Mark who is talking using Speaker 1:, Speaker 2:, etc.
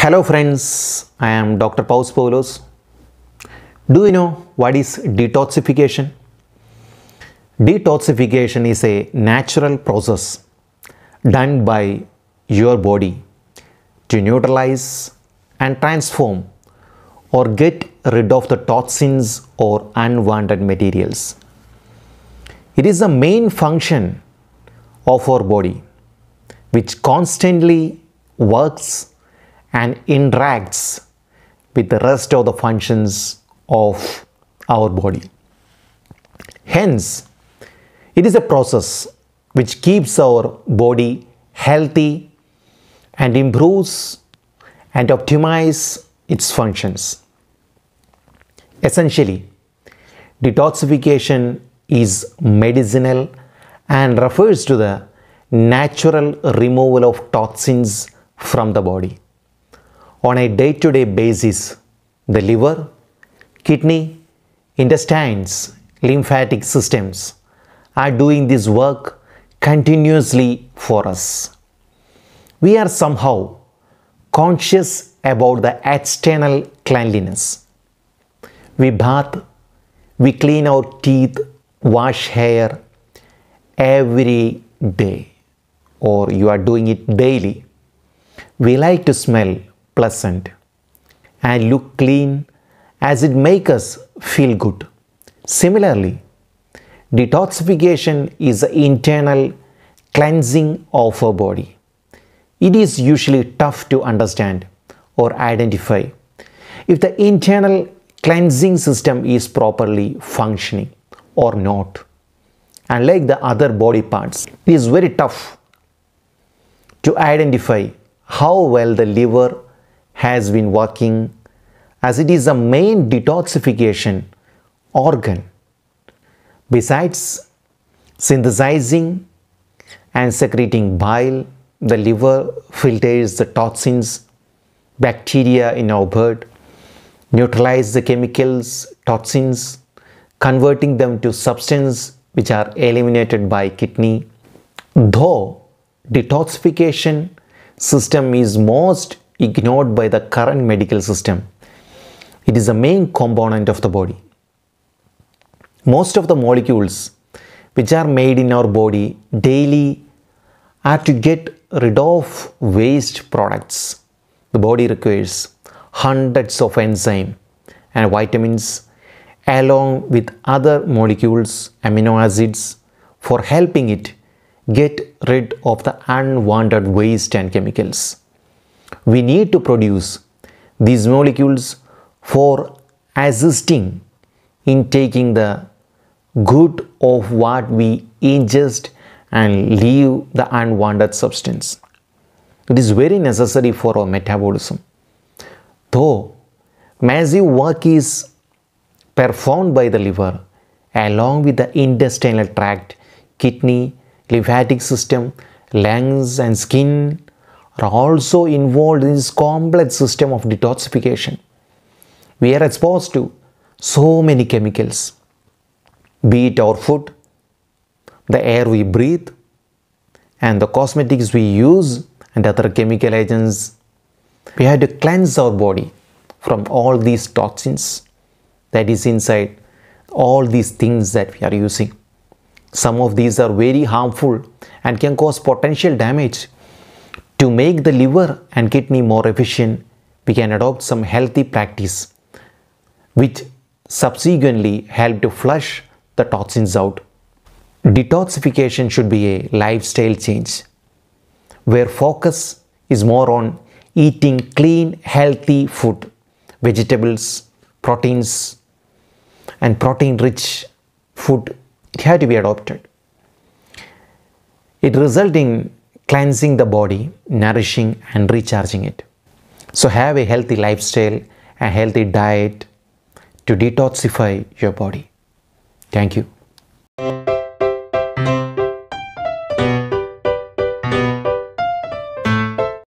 Speaker 1: Hello friends, I am Dr. Paus Poulos. Do you know what is detoxification? Detoxification is a natural process done by your body to neutralize and transform or get rid of the toxins or unwanted materials. It is the main function of our body, which constantly works and interacts with the rest of the functions of our body. Hence, it is a process which keeps our body healthy and improves and optimizes its functions. Essentially, detoxification is medicinal and refers to the natural removal of toxins from the body. On a day to day basis, the liver, kidney, intestines, lymphatic systems are doing this work continuously for us. We are somehow conscious about the external cleanliness. We bath, we clean our teeth, wash hair, every day or you are doing it daily, we like to smell pleasant and look clean as it makes us feel good. Similarly, detoxification is internal cleansing of our body. It is usually tough to understand or identify if the internal cleansing system is properly functioning or not and like the other body parts, it is very tough to identify how well the liver has been working as it is the main detoxification organ. Besides synthesizing and secreting bile, the liver filters the toxins, bacteria in our blood, neutralize the chemicals, toxins, converting them to substance which are eliminated by kidney. Though detoxification system is most ignored by the current medical system, it is the main component of the body. Most of the molecules which are made in our body daily are to get rid of waste products. The body requires hundreds of enzymes and vitamins along with other molecules, amino acids, for helping it get rid of the unwanted waste and chemicals. We need to produce these molecules for assisting in taking the good of what we ingest and leave the unwanted substance. It is very necessary for our metabolism. Though massive work is performed by the liver along with the intestinal tract, kidney, lymphatic system, lungs and skin are also involved in this complex system of detoxification. We are exposed to so many chemicals, be it our food, the air we breathe, and the cosmetics we use and other chemical agents. We have to cleanse our body from all these toxins that is inside all these things that we are using. Some of these are very harmful and can cause potential damage. To make the liver and kidney more efficient, we can adopt some healthy practice which subsequently help to flush the toxins out. Detoxification should be a lifestyle change where focus is more on eating clean, healthy food, vegetables, proteins, and protein rich food it had to be adopted it resulted in cleansing the body nourishing and recharging it so have a healthy lifestyle a healthy diet to detoxify your body thank you